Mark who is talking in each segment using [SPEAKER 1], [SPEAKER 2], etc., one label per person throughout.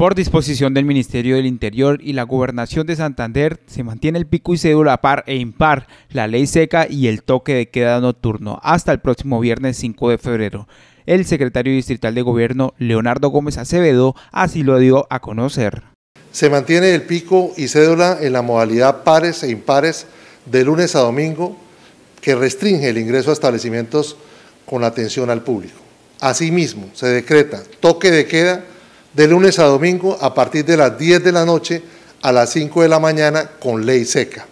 [SPEAKER 1] Por disposición del Ministerio del Interior y la Gobernación de Santander, se mantiene el pico y cédula par e impar, la ley seca y el toque de queda nocturno hasta el próximo viernes 5 de febrero. El secretario distrital de gobierno, Leonardo Gómez Acevedo, así
[SPEAKER 2] lo dio a conocer. Se mantiene el pico y cédula en la modalidad pares e impares de lunes a domingo, que restringe el ingreso a establecimientos con atención al público. Asimismo, se decreta toque de queda de lunes a domingo a partir de las 10 de la noche a las 5 de la mañana con ley seca.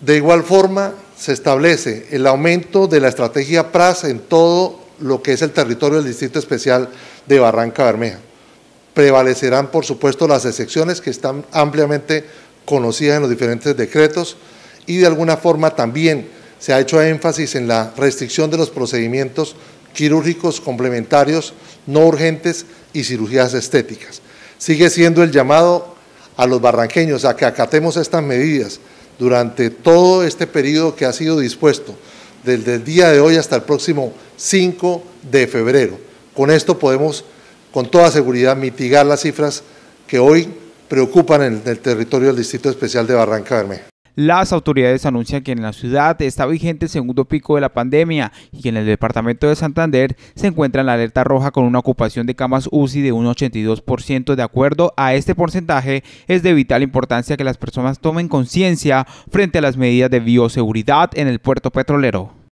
[SPEAKER 2] De igual forma, se establece el aumento de la estrategia PRAS en todo lo que es el territorio del Distrito Especial de Barranca Bermeja. Prevalecerán, por supuesto, las excepciones que están ampliamente conocidas en los diferentes decretos y de alguna forma también se ha hecho énfasis en la restricción de los procedimientos quirúrgicos complementarios no urgentes y cirugías estéticas. Sigue siendo el llamado a los barranqueños a que acatemos estas medidas durante todo este periodo que ha sido dispuesto, desde el día de hoy hasta el próximo 5 de febrero. Con esto podemos con toda seguridad mitigar las cifras que hoy preocupan en el territorio del Distrito Especial de Barranca Bermeja. Las
[SPEAKER 1] autoridades anuncian que en la ciudad está vigente el segundo pico de la pandemia y que en el departamento de Santander se encuentra en la alerta roja con una ocupación de camas UCI de un 82%. De acuerdo a este porcentaje, es de vital importancia que las personas tomen conciencia frente a las medidas de bioseguridad en el puerto petrolero.